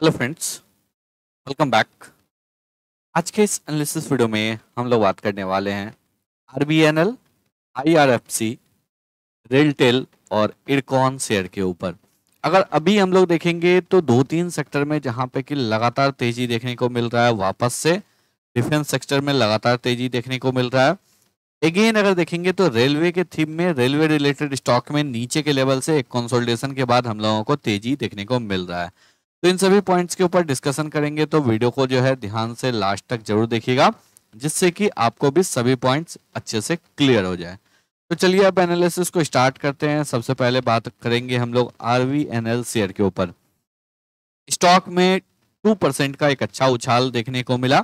hello friends welcome back आज के इस एनालिसिस वीडियो में हम लोग बात करने वाले हैं R B N L I R F C RailTel और इडकॉन शेयर के ऊपर अगर अभी हम लोग देखेंगे तो दो तीन सेक्टर में जहां पे कि लगातार तेजी देखने को मिल रहा है वापस से डिफेंस सेक्टर में लगातार तेजी देखने को मिल रहा है अगेन अगर देखेंगे तो रेलवे के थीम में रेलवे रिलेटेड स्टॉक में नीचे के लेवल से एक कंसोलिडेशन के बाद हम लोगों को तेजी देखने को मिल रहा है तो इन सभी पॉइंट्स के ऊपर डिस्कशन करेंगे तो वीडियो को जो है ध्यान से लास्ट तक जरूर देखिएगा जिससे कि आपको भी सभी पॉइंट्स अच्छे से क्लियर हो जाए तो चलिए अब एनालिसिस को स्टार्ट करते हैं सबसे पहले बात करेंगे हम लोग R V N L share के ऊपर स्टॉक में टू परसेंट का एक अच्छा उछाल देखने को मिला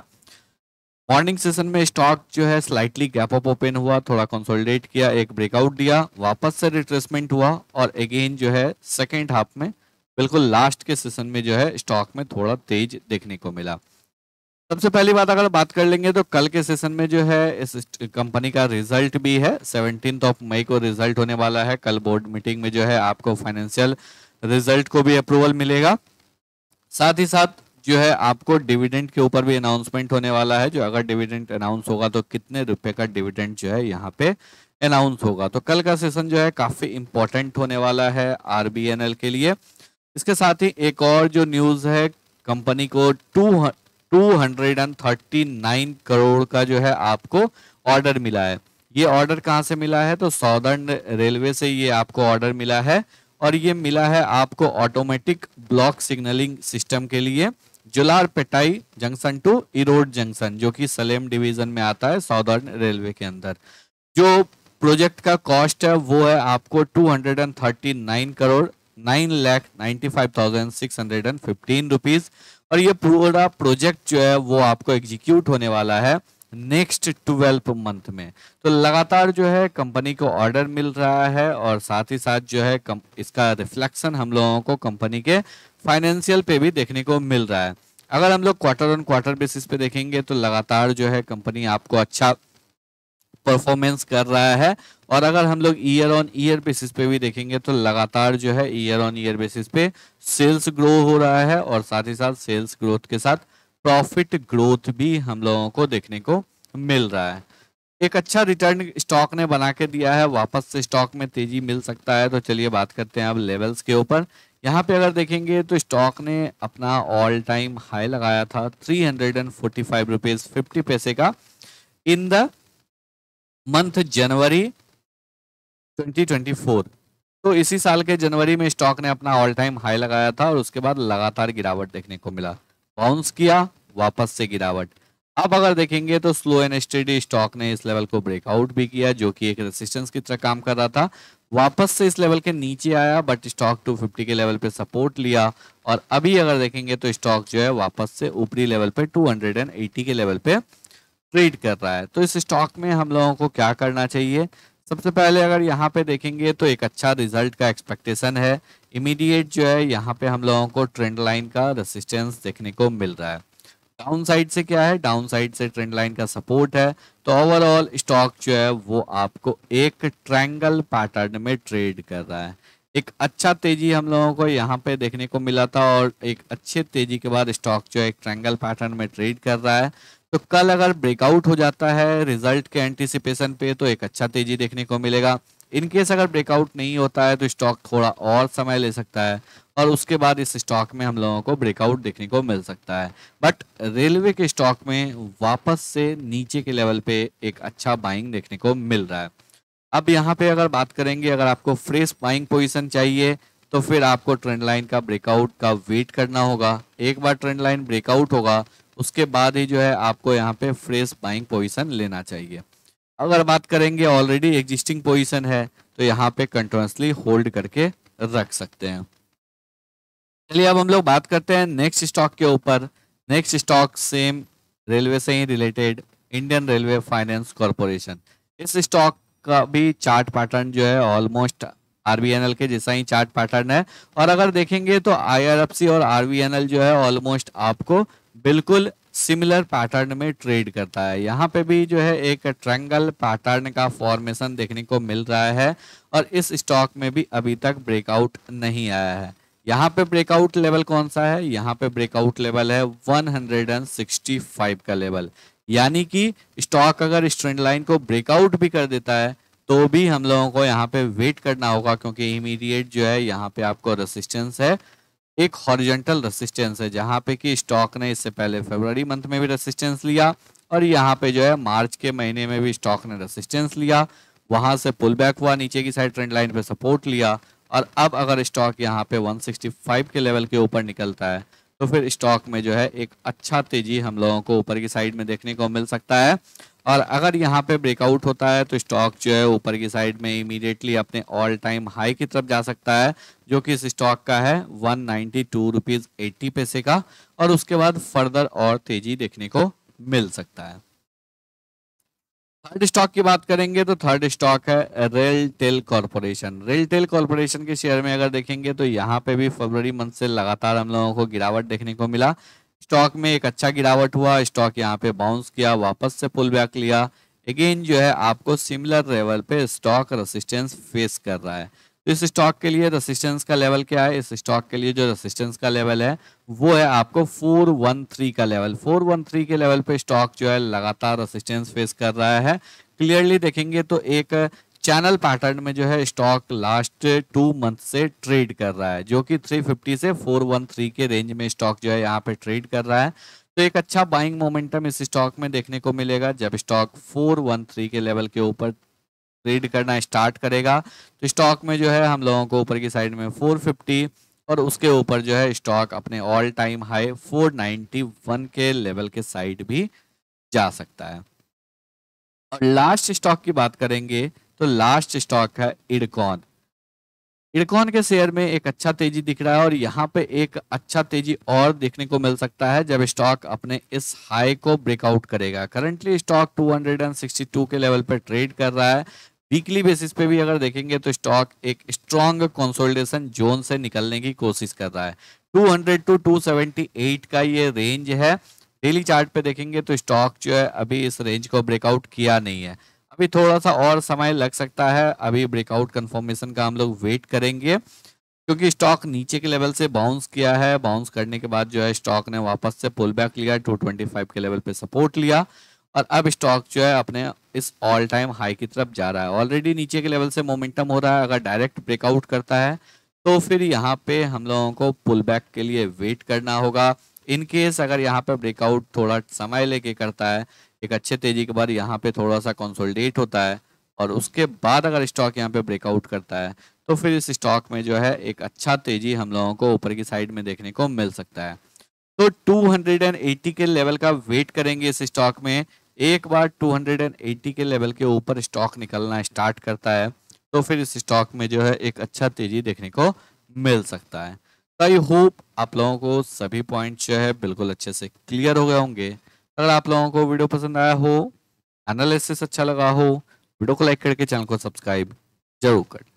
मॉर्निंग सेशन में स्टॉक जो है स्लाइटली गैप अप ओपन हुआ थोड़ा कंसोलिडेट किया एक ब्रेकआउट दिया वापस से रिट्रेसमेंट हुआ और अगेन जो है सेकेंड हाफ में बिल्कुल लास्ट के सेशन में जो है स्टॉक में थोड़ा तेज देखने को मिला सबसे पहली बात अगर बात कर लेंगे तो कल के सेशन में जो है इस कंपनी का रिजल्ट भी है सेवनटीन ऑफ मई को रिजल्ट होने वाला है कल बोर्ड मीटिंग में जो है आपको फाइनेंशियल रिजल्ट को भी अप्रूवल मिलेगा साथ ही साथ जो है आपको डिविडेंड के ऊपर भी अनाउंसमेंट होने वाला है जो अगर डिविडेंड अनाउंस होगा तो कितने रुपए का डिविडेंड जो है यहाँ पे अनाउंस होगा तो कल का सेशन जो है काफ़ी इंपॉर्टेंट होने वाला है आरबीएनएल के लिए इसके साथ ही एक और जो न्यूज है कंपनी को two two hundred and thirty nine crore का जो है आपको ऑर्डर मिला है ये ऑर्डर कहाँ से मिला है तो सौदर्न रेलवे से ये आपको ऑर्डर मिला है और ये मिला है आपको ऑटोमेटिक ब्लॉक सिग्नलिंग सिस्टम के लिए Jolarpettai junction to Erode junction जो कि सलेम डिवीजन में आता है सौदर्न रेलवे के अंदर जो प्रोजेक्ट का कॉस्ट है वो है आपको 239 crore nine lakh ninety five thousand six hundred and fifteen rupees और ये पूरा प्रोजेक्ट जो है वो आपको एग्जीक्यूट होने वाला है नेक्स्ट ट्वेल्व मंथ में तो लगातार जो है कंपनी को ऑर्डर मिल रहा है और साथ ही साथ जो है इसका रिफ्लेक्शन हम लोगों को कंपनी के फाइनेंशियल पे भी देखने को मिल रहा है अगर हम लोग क्वार्टर ऑन क्वार्टर बेसिस पे देखेंगे तो लगातार जो है कंपनी आपको अच्छा परफॉर्मेंस कर रहा है और अगर हम लोग ईयर ऑन ईयर बेसिस पे भी देखेंगे तो लगातार जो है ईयर ऑन ईयर बेसिस पे सेल्स ग्रो हो रहा है और साथ ही साथ सेल्स ग्रोथ के साथ प्रॉफिट ग्रोथ भी हम लोगों को देखने को मिल रहा है एक अच्छा रिटर्न स्टॉक ने बना के दिया है वापस से स्टॉक में तेजी मिल सकता है तो चलिए बात करते हैं अब लेवल्स के ऊपर यहाँ पे अगर देखेंगे तो स्टॉक ने अपना ऑल टाइम हाई लगाया था three hundred and forty five rupees fifty पैसे का इन द मंथ जनवरी 2024 तो इसी साल के जनवरी में स्टॉक ने अपना ऑल टाइम हाई लगाया था और उसके बाद लगातार गिरावट देखने को मिला बाउंस किया वापस से गिरावट अब अगर देखेंगे तो स्लो एंड स्टडी स्टॉक ने इस लेवल को ब्रेकआउट भी किया जो कि एक रेसिस्टेंस की तरह काम कर रहा था वापस से इस लेवल के नीचे आया बट स्टॉक 250 के लेवल पे सपोर्ट लिया और अभी अगर देखेंगे तो स्टॉक जो है वापस से ऊपरी लेवल पे 280 के लेवल पे ट्रेड कर रहा है तो इस स्टॉक में हम लोगों को क्या करना चाहिए सबसे पहले अगर यहाँ पे देखेंगे तो एक अच्छा रिजल्ट का एक्सपेक्टेशन है इमीडिएट जो है यहाँ पे हम लोगों को ट्रेंड लाइन का रेसिस्टेंस देखने को मिल रहा है डाउन साइड से क्या है डाउन साइड से ट्रेंड लाइन का सपोर्ट है तो ओवरऑल स्टॉक जो है वो आपको एक ट्रैंगल पैटर्न में ट्रेड कर रहा है एक अच्छा तेजी हम लोगों को यहाँ पे देखने को मिला था और एक अच्छे तेजी के बाद स्टॉक जो है एक ट्रैंगल पैटर्न में ट्रेड कर रहा है तो कल अगर ब्रेकआउट हो जाता है रिजल्ट के एंटिसिपेशन पे तो एक अच्छा तेजी देखने को मिलेगा इनकेस अगर ब्रेकआउट नहीं होता है तो स्टॉक थोड़ा और समय ले सकता है और उसके बाद इस स्टॉक में हम लोगों को ब्रेकआउट देखने को मिल सकता है बट रेलवे के स्टॉक में वापस से नीचे के लेवल पे एक अच्छा बाइंग देखने को मिल रहा है अब यहाँ पे अगर बात करेंगे अगर आपको फ्रेश बाइंग पोजिशन चाहिए तो फिर आपको ट्रेंड लाइन का ब्रेकआउट का वेट करना होगा एक बार ट्रेंड लाइन ब्रेकआउट होगा उसके बाद ही जो है आपको यहाँ पे फ्रेश बाइंग पोजीशन लेना चाहिए अगर बात करेंगे ऑलरेडी एग्जिस्टिंग पोजीशन है तो यहाँ पे कंटिन्यूसली होल्ड करके रख सकते हैं चलिए अब हम लोग बात करते हैं नेक्स्ट स्टॉक के ऊपर नेक्स्ट स्टॉक सेम रेलवे से ही related Indian railway finance corporation इस स्टॉक का भी चार्ट पैटर्न जो है ऑलमोस्ट आरबीएनएल के जैसा ही चार्ट पैटर्न है और अगर देखेंगे तो आईआरएफसी और आरबीएनएल जो है ऑलमोस्ट आपको बिल्कुल सिमिलर पैटर्न में ट्रेड करता है यहाँ पे भी जो है एक ट्रैंगल पैटर्न का फॉर्मेशन देखने को मिल रहा है और इस स्टॉक में भी अभी तक ब्रेकआउट नहीं आया है यहाँ पे ब्रेकआउट लेवल कौन सा है यहाँ पे ब्रेकआउट लेवल है 165 का लेवल यानी कि स्टॉक अगर स्ट्रेंड लाइन को ब्रेकआउट भी कर देता है तो भी हम लोगों को यहाँ पे वेट करना होगा क्योंकि इमीडिएट जो है यहाँ पे आपको रेसिस्टेंस है एक हॉरिजेंटल रेसिस्टेंस है जहां पे कि स्टॉक ने इससे पहले फरवरी मंथ में भी रेसिस्टेंस लिया और यहाँ पे जो है मार्च के महीने में भी स्टॉक ने रेसिस्टेंस लिया वहां से पुल बैक हुआ नीचे की साइड ट्रेंड लाइन पे सपोर्ट लिया और अब अगर स्टॉक यहाँ पे 165 के लेवल के ऊपर निकलता है तो फिर स्टॉक में जो है एक अच्छा तेजी हम लोगों को ऊपर की साइड में देखने को मिल सकता है और अगर यहाँ पे ब्रेकआउट होता है तो स्टॉक जो है ऊपर की साइड में इमीडिएटली अपने ऑल टाइम हाई की तरफ जा सकता है जो कि इस स्टॉक का है one ninety two rupees eighty पैसे का और उसके बाद फर्दर और तेजी देखने को मिल सकता है थर्ड स्टॉक की बात करेंगे तो थर्ड स्टॉक है RailTel corporation RailTel corporation के शेयर में अगर देखेंगे तो यहाँ पे भी फरवरी मंथ से लगातार हम लोगों को गिरावट देखने को मिला स्टॉक में एक अच्छा गिरावट हुआ स्टॉक यहाँ पे बाउंस किया वापस से पुल बैक लिया अगेन जो है आपको सिमिलर लेवल पे स्टॉक रेसिस्टेंस फेस कर रहा है तो इस स्टॉक के लिए रेसिस्टेंस का लेवल क्या है इस स्टॉक के लिए जो रेसिस्टेंस का लेवल है वो है आपको 413 का लेवल 413 के लेवल पे स्टॉक जो है लगातार रेसिस्टेंस फेस कर रहा है क्लियरली देखेंगे तो एक चैनल पैटर्न में जो है स्टॉक लास्ट टू मंथ से ट्रेड कर रहा है जो कि 350 से 413 के रेंज में स्टॉक जो है यहाँ पे ट्रेड कर रहा है तो एक अच्छा बाइंग मोमेंटम इस स्टॉक में देखने को मिलेगा जब स्टॉक 413 के लेवल के ऊपर ट्रेड करना स्टार्ट करेगा तो स्टॉक में जो है हम लोगों को ऊपर की साइड में 450 और उसके ऊपर जो है स्टॉक अपने ऑल टाइम हाई 491 के लेवल के साइड भी जा सकता है और लास्ट स्टॉक की बात करेंगे तो लास्ट स्टॉक है इडकॉन इडकॉन के शेयर में एक अच्छा तेजी दिख रहा है और यहाँ पे एक अच्छा तेजी और देखने को मिल सकता है जब स्टॉक अपने इस हाई को ब्रेकआउट करेगा करंटली स्टॉक 262 के लेवल पर ट्रेड कर रहा है वीकली बेसिस पे भी अगर देखेंगे तो स्टॉक एक स्ट्रॉन्ग कंसोलिडेशन जोन से निकलने की कोशिश कर रहा है 200 टू 278 का ये रेंज है डेली चार्ट पे देखेंगे तो स्टॉक जो है अभी इस रेंज को ब्रेकआउट किया नहीं है अभी थोड़ा सा और समय लग सकता है अभी ब्रेकआउट कन्फर्मेशन का हम लोग वेट करेंगे क्योंकि स्टॉक नीचे के लेवल से बाउंस किया है बाउंस करने के बाद जो है स्टॉक ने वापस से पुल बैक लिया 225 के लेवल पे सपोर्ट लिया और अब स्टॉक जो है अपने इस ऑल टाइम हाई की तरफ जा रहा है ऑलरेडी नीचे के लेवल से मोमेंटम हो रहा है अगर डायरेक्ट ब्रेकआउट करता है तो फिर यहाँ पे हम लोगों को पुल बैक के लिए वेट करना होगा इन केस अगर यहाँ पे ब्रेकआउट थोड़ा समय लेके करता है एक अच्छे तेजी के बाद यहाँ पे थोड़ा सा कंसोलिडेट होता है और उसके बाद अगर स्टॉक यहाँ पे ब्रेकआउट करता है तो फिर इस स्टॉक में जो है एक अच्छा तेजी हम लोगों को ऊपर की साइड में देखने को मिल सकता है तो 280 के लेवल का वेट करेंगे इस स्टॉक में एक बार 280 के लेवल के ऊपर स्टॉक निकलना स्टार्ट करता है तो फिर इस स्टॉक में जो है एक अच्छा तेजी देखने को मिल सकता है तो आई होप आप लोगों को सभी पॉइंट्स जो है बिल्कुल अच्छे से क्लियर हो गए होंगे अगर आप लोगों को वीडियो पसंद आया हो एनालिसिस अच्छा लगा हो वीडियो को लाइक करके चैनल को सब्सक्राइब जरूर कर